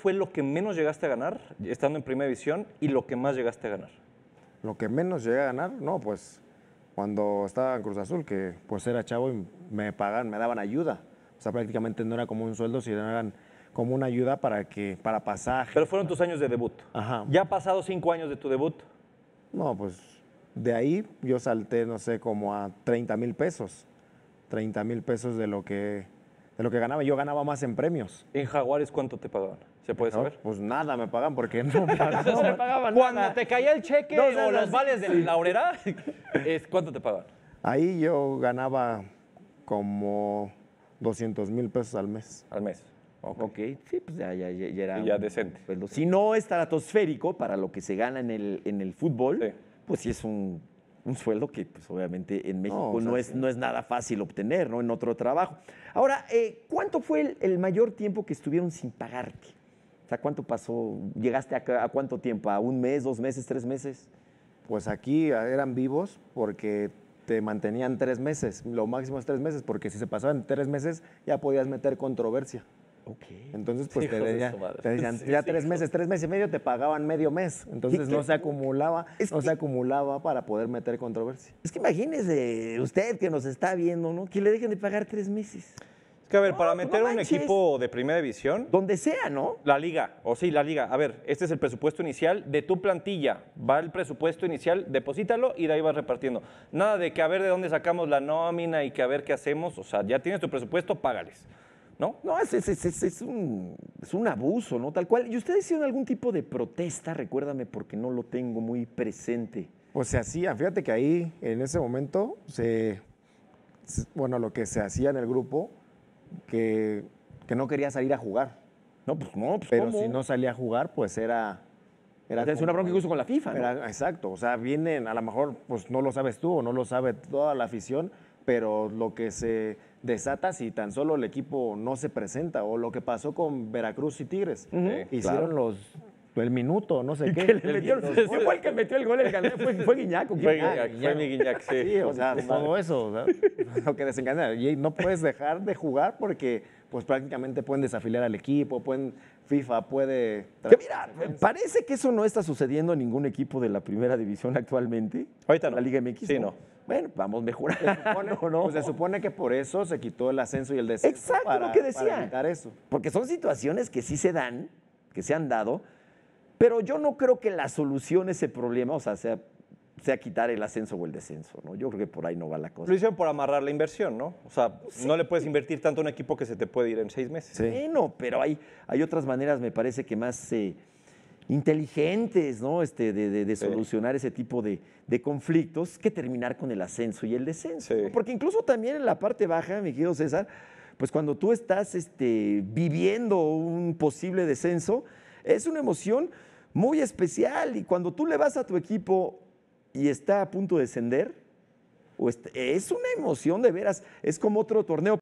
fue lo que menos llegaste a ganar estando en primera división y lo que más llegaste a ganar? Lo que menos llegué a ganar, no, pues cuando estaba en Cruz Azul, que pues era chavo y me pagaban, me daban ayuda. O sea, prácticamente no era como un sueldo, sino eran como una ayuda para que para pasaje. Pero fueron tus años de debut. Ajá. ¿Ya pasado cinco años de tu debut? No, pues de ahí yo salté, no sé, como a 30 mil pesos. 30 mil pesos de lo que de lo que ganaba. Yo ganaba más en premios. ¿En Jaguares cuánto te pagaban? ¿Se puede saber? pues nada me pagan porque no me pagaban. Cuando te caía el cheque o los vales de la es ¿cuánto te pagaban? Ahí yo ganaba como 200 mil pesos al mes. Al mes. Ok, okay. sí, pues ya, ya, era. Ya decente. si no es estratosférico para lo que se gana en el, en el fútbol, pues sí es un un sueldo que pues, obviamente en México no, es, no es nada fácil obtener, ¿no? En otro trabajo. Ahora, eh, ¿cuánto fue el, mayor tiempo que estuvieron sin pagarte? O sea, ¿cuánto pasó? ¿Llegaste a, a, cuánto tiempo? ¿A un mes, dos meses, tres meses? Pues aquí ah, eran vivos porque te mantenían tres meses, lo máximo es tres meses, porque si se pasaban tres meses ya podías meter controversia. Okay. Entonces, pues te, decían, ya tres meses, tres meses y medio te pagaban medio mes. Entonces no se acumulaba, no se acumulaba para poder meter controversia. Es que imagínese usted que nos está viendo, ¿no? Que le dejen de pagar tres meses. Es que, a ver, para pues meter un equipo de primera división. Donde sea, ¿no? La liga, o sí, la liga. A ver, este es el presupuesto inicial de tu plantilla. Va el presupuesto inicial, deposítalo y de ahí vas repartiendo. Nada de que a ver de dónde sacamos la nómina y que a ver qué hacemos. O sea, ya tienes tu presupuesto, págales. ¿no? No, es, es, es, es, un, es un abuso, ¿no? Tal cual. ¿Y ustedes hicieron algún tipo de protesta? Recuérdame porque no lo tengo muy presente. Pues se hacía, fíjate que ahí en ese momento se, bueno, lo que se hacía en el grupo, que, que no quería salir a jugar. No, pues no, pues, Pero si no salía a jugar, pues era... Era una bronca incluso con la FIFA, ¿no? exacto, o sea, vienen, a lo mejor, pues no lo sabes tú o no lo sabe toda la afición, pero lo que se desata si tan solo el equipo no se presenta o lo que pasó con Veracruz y Tigres. Eh, hicieron los el minuto, no sé qué. fue el que metió el gol el canal? Fue, Guiñaco. Fue fue mi Guiñac, sí. sí o sea, todo eso, ¿no? lo que desencadena. Y no puedes dejar de jugar porque pues prácticamente pueden desafiliar al equipo, pueden FIFA puede... Que mira, parece que eso no está sucediendo en ningún equipo de la primera división actualmente. Ahorita no. La Liga MX. Sí, no. Bueno, vamos mejorando. Se supone, pues se supone que por eso se quitó el ascenso y el descenso. Exacto lo que decía. evitar eso. Porque son situaciones que sí se dan, que se han dado, pero yo no creo que la solución a ese problema, o sea, sea, sea quitar el ascenso o el descenso, ¿no? Yo creo que por ahí no va la cosa. Lo por amarrar la inversión, ¿no? O sea, no le puedes invertir tanto a un equipo que se te puede ir en seis meses. Sí. Bueno, pero hay, hay otras maneras, me parece que más... Eh, inteligentes, ¿no? Este, de, de, solucionar ese tipo de, conflictos que terminar con el ascenso y el descenso. Porque incluso también en la parte baja, mi querido César, pues cuando tú estás este, viviendo un posible descenso, es una emoción muy especial. Y cuando tú le vas a tu equipo y está a punto de descender, pues, es una emoción de veras, es como otro torneo.